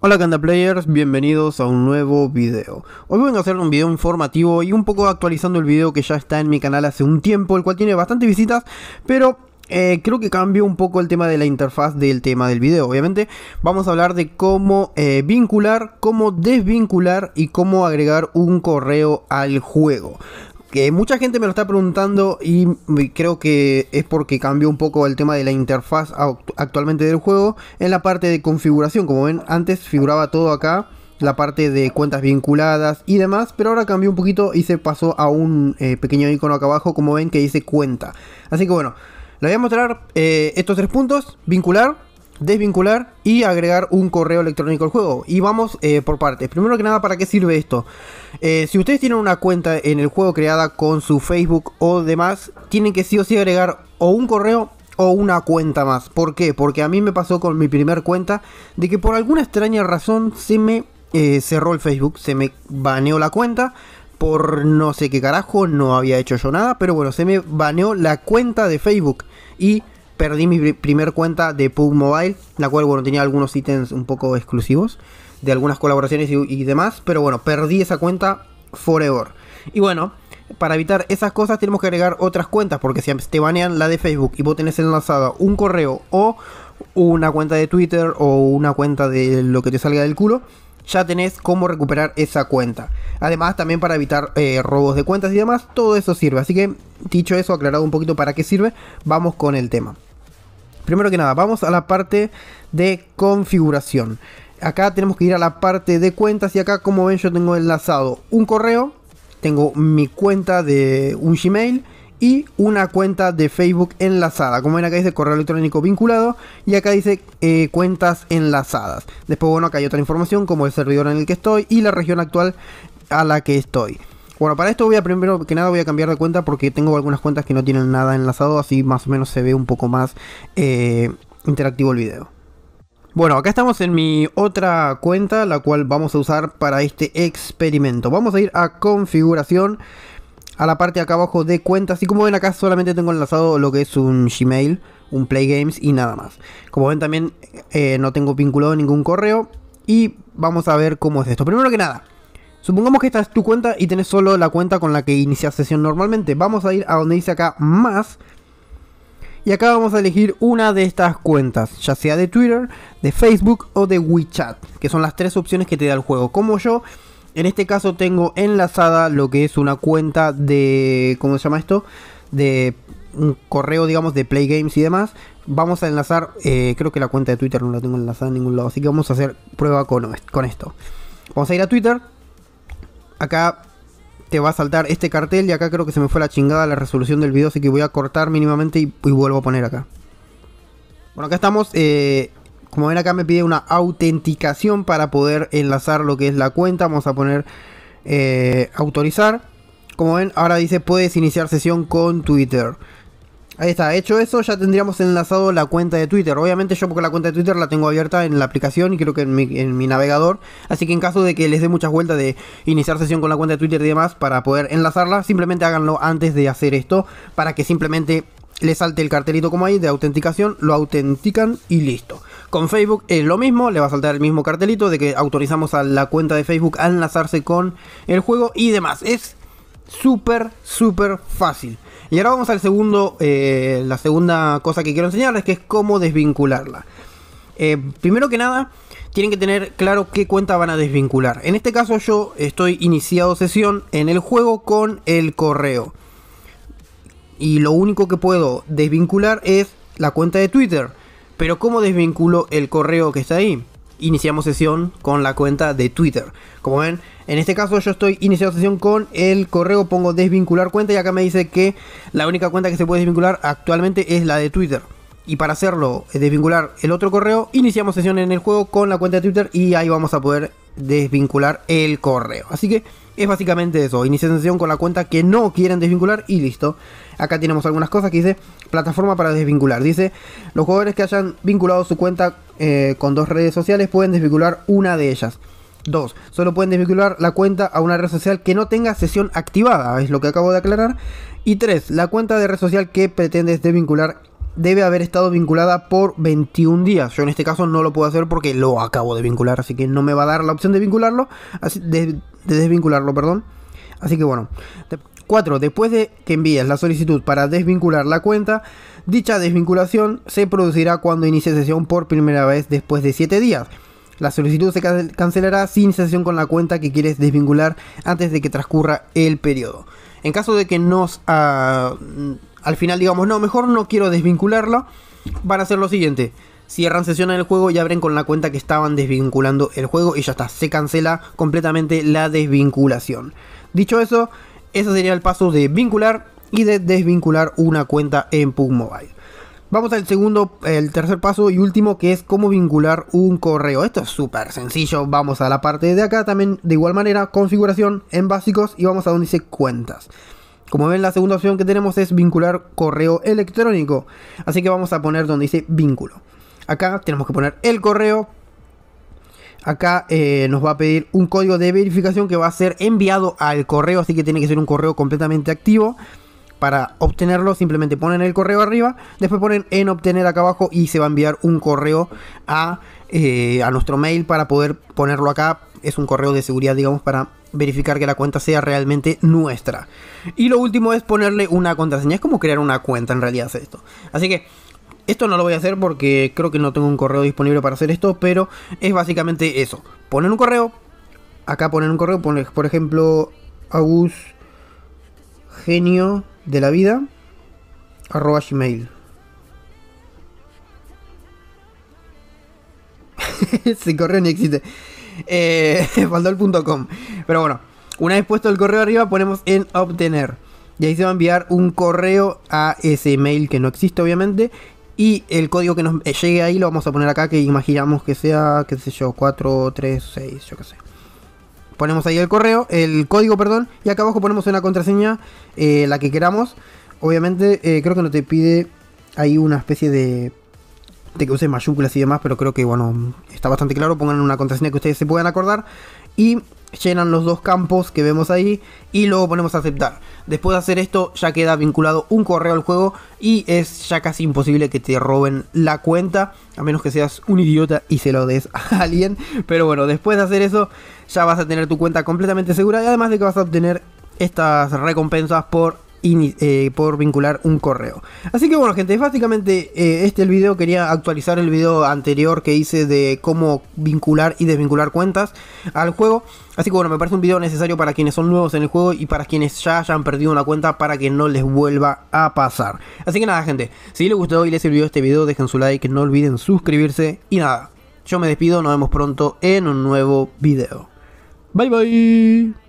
Hola Canda Players, bienvenidos a un nuevo video. Hoy voy a hacer un video informativo y un poco actualizando el video que ya está en mi canal hace un tiempo, el cual tiene bastantes visitas, pero eh, creo que cambió un poco el tema de la interfaz del tema del video. Obviamente vamos a hablar de cómo eh, vincular, cómo desvincular y cómo agregar un correo al juego que mucha gente me lo está preguntando y creo que es porque cambió un poco el tema de la interfaz actualmente del juego en la parte de configuración. Como ven, antes figuraba todo acá, la parte de cuentas vinculadas y demás, pero ahora cambió un poquito y se pasó a un eh, pequeño icono acá abajo, como ven, que dice cuenta. Así que bueno, les voy a mostrar eh, estos tres puntos, vincular, desvincular y agregar un correo electrónico al juego. Y vamos eh, por partes. Primero que nada, ¿para qué sirve esto? Eh, si ustedes tienen una cuenta en el juego creada con su Facebook o demás, tienen que sí o sí agregar o un correo o una cuenta más. ¿Por qué? Porque a mí me pasó con mi primer cuenta de que por alguna extraña razón se me eh, cerró el Facebook, se me baneó la cuenta. Por no sé qué carajo, no había hecho yo nada, pero bueno, se me baneó la cuenta de Facebook. Y perdí mi primer cuenta de PUG Mobile, la cual, bueno, tenía algunos ítems un poco exclusivos de algunas colaboraciones y, demás, pero bueno, perdí esa cuenta forever. Y bueno, para evitar esas cosas tenemos que agregar otras cuentas, porque si te banean la de Facebook y vos tenés enlazada un correo o una cuenta de Twitter o una cuenta de lo que te salga del culo, ya tenés cómo recuperar esa cuenta. Además, también para evitar eh, robos de cuentas y demás, todo eso sirve. Así que, dicho eso, aclarado un poquito para qué sirve, vamos con el tema. Primero que nada, vamos a la parte de configuración. Acá tenemos que ir a la parte de cuentas y acá como ven yo tengo enlazado un correo, tengo mi cuenta de un Gmail y una cuenta de Facebook enlazada. Como ven acá dice correo electrónico vinculado y acá dice eh, cuentas enlazadas. Después bueno acá hay otra información como el servidor en el que estoy y la región actual a la que estoy. Bueno, para esto voy a primero que nada voy a cambiar de cuenta porque tengo algunas cuentas que no tienen nada enlazado, así más o menos se ve un poco más eh, interactivo el video. Bueno, acá estamos en mi otra cuenta, la cual vamos a usar para este experimento. Vamos a ir a configuración, a la parte de acá abajo de cuentas. Y como ven acá solamente tengo enlazado lo que es un Gmail, un Play Games y nada más. Como ven también eh, no tengo vinculado ningún correo. Y vamos a ver cómo es esto. Primero que nada, Supongamos que esta es tu cuenta y tenés solo la cuenta con la que inicias sesión normalmente. Vamos a ir a donde dice acá más. Y acá vamos a elegir una de estas cuentas, ya sea de Twitter, de Facebook o de WeChat, que son las tres opciones que te da el juego. Como yo, en este caso tengo enlazada lo que es una cuenta de, ¿cómo se llama esto? De un correo, digamos, de Play Games y demás. Vamos a enlazar, eh, creo que la cuenta de Twitter no la tengo enlazada en ningún lado, así que vamos a hacer prueba con esto. Vamos a ir a Twitter, acá te va a saltar este cartel y acá creo que se me fue la chingada la resolución del video, así que voy a cortar mínimamente y, vuelvo a poner acá. Bueno, acá estamos. Eh, como ven acá me pide una autenticación para poder enlazar lo que es la cuenta. Vamos a poner eh, autorizar. Como ven, ahora dice puedes iniciar sesión con Twitter. Ahí está, hecho eso, ya tendríamos enlazado la cuenta de Twitter. Obviamente yo porque la cuenta de Twitter la tengo abierta en la aplicación y creo que en mi, navegador. Así que en caso de que les dé muchas vueltas de iniciar sesión con la cuenta de Twitter y demás para poder enlazarla, simplemente háganlo antes de hacer esto para que simplemente le salte el cartelito como ahí de autenticación, lo autentican y listo. Con Facebook es lo mismo, le va a saltar el mismo cartelito de que autorizamos a la cuenta de Facebook a enlazarse con el juego y demás. Es súper, súper fácil. Y ahora vamos al segundo, eh, la segunda cosa que quiero enseñarles, que es cómo desvincularla. Eh, primero que nada, tienen que tener claro qué cuenta van a desvincular. En este caso yo estoy iniciado sesión en el juego con el correo. Y lo único que puedo desvincular es la cuenta de Twitter. Pero ¿cómo desvinculo el correo que está ahí? iniciamos sesión con la cuenta de Twitter. Como ven, en este caso yo estoy iniciando sesión con el correo, pongo desvincular cuenta y acá me dice que la única cuenta que se puede desvincular actualmente es la de Twitter. Y para hacerlo, eh, desvincular el otro correo, iniciamos sesión en el juego con la cuenta de Twitter y ahí vamos a poder desvincular el correo. Así que es básicamente eso, inicia sesión con la cuenta que no quieren desvincular y listo. Acá tenemos algunas cosas que dice plataforma para desvincular. Dice, los jugadores que hayan vinculado su cuenta eh, con dos redes sociales pueden desvincular una de ellas. Dos, Solo pueden desvincular la cuenta a una red social que no tenga sesión activada, es lo que acabo de aclarar. Y tres, La cuenta de red social que pretendes desvincular debe haber estado vinculada por 21 días. Yo en este caso no lo puedo hacer porque lo acabo de vincular, así que no me va a dar la opción de vincularlo, así de desvincularlo, perdón. Así que bueno. 4. Después de que envíes la solicitud para desvincular la cuenta, dicha desvinculación se producirá cuando inicie sesión por primera vez después de 7 días. La solicitud se cancelará sin sesión con la cuenta que quieres desvincular antes de que transcurra el periodo. En caso de que nos ah, al final digamos, no, mejor no quiero desvincularla, van a hacer lo siguiente. Cierran sesión en el juego y abren con la cuenta que estaban desvinculando el juego y ya está, se cancela completamente la desvinculación. Dicho eso, ese sería el paso de vincular y de desvincular una cuenta en PUG Mobile. Vamos al segundo, el tercer paso y último que es cómo vincular un correo. Esto es súper sencillo. Vamos a la parte de acá también de igual manera, configuración en básicos y vamos a donde dice cuentas. Como ven, la segunda opción que tenemos es vincular correo electrónico. Así que vamos a poner donde dice vínculo. Acá tenemos que poner el correo. Acá eh, nos va a pedir un código de verificación que va a ser enviado al correo, así que tiene que ser un correo completamente activo. Para obtenerlo simplemente ponen el correo arriba, después ponen en obtener acá abajo y se va a enviar un correo a, eh, a nuestro mail para poder ponerlo acá. Es un correo de seguridad, digamos, para verificar que la cuenta sea realmente nuestra. Y lo último es ponerle una contraseña. Es como crear una cuenta en realidad es esto. Así que esto no lo voy a hacer porque creo que no tengo un correo disponible para hacer esto, pero es básicamente eso. Poner un correo, acá poner un correo, poner, por ejemplo, Agus Genio de la Vida, arroba gmail. Ese correo ni existe. Eh, Pero bueno, una vez puesto el correo arriba, ponemos en obtener. Y ahí se va a enviar un correo a ese mail que no existe, obviamente. Y el código que nos eh, llegue ahí lo vamos a poner acá, que imaginamos que sea, qué sé yo, 436, yo qué sé. Ponemos ahí el correo, el código, perdón, y acá abajo ponemos una contraseña, eh, la que queramos. Obviamente, eh, creo que no te pide ahí una especie de, de que uses mayúsculas y demás, pero creo que, bueno, está bastante claro. Pongan una contraseña que ustedes se puedan acordar. Y llenan los dos campos que vemos ahí y luego ponemos aceptar. Después de hacer esto ya queda vinculado un correo al juego y es ya casi imposible que te roben la cuenta, a menos que seas un idiota y se lo des a alguien. Pero bueno, después de hacer eso ya vas a tener tu cuenta completamente segura y además de que vas a obtener estas recompensas por eh, por vincular un correo. Así que bueno gente, básicamente eh, este el video, quería actualizar el video anterior que hice de cómo vincular y desvincular cuentas al juego. Así que bueno, me parece un video necesario para quienes son nuevos en el juego y para quienes ya hayan perdido una cuenta para que no les vuelva a pasar. Así que nada gente, si les gustó y les sirvió este video dejen su like, no olviden suscribirse y nada, yo me despido, nos vemos pronto en un nuevo video. Bye bye.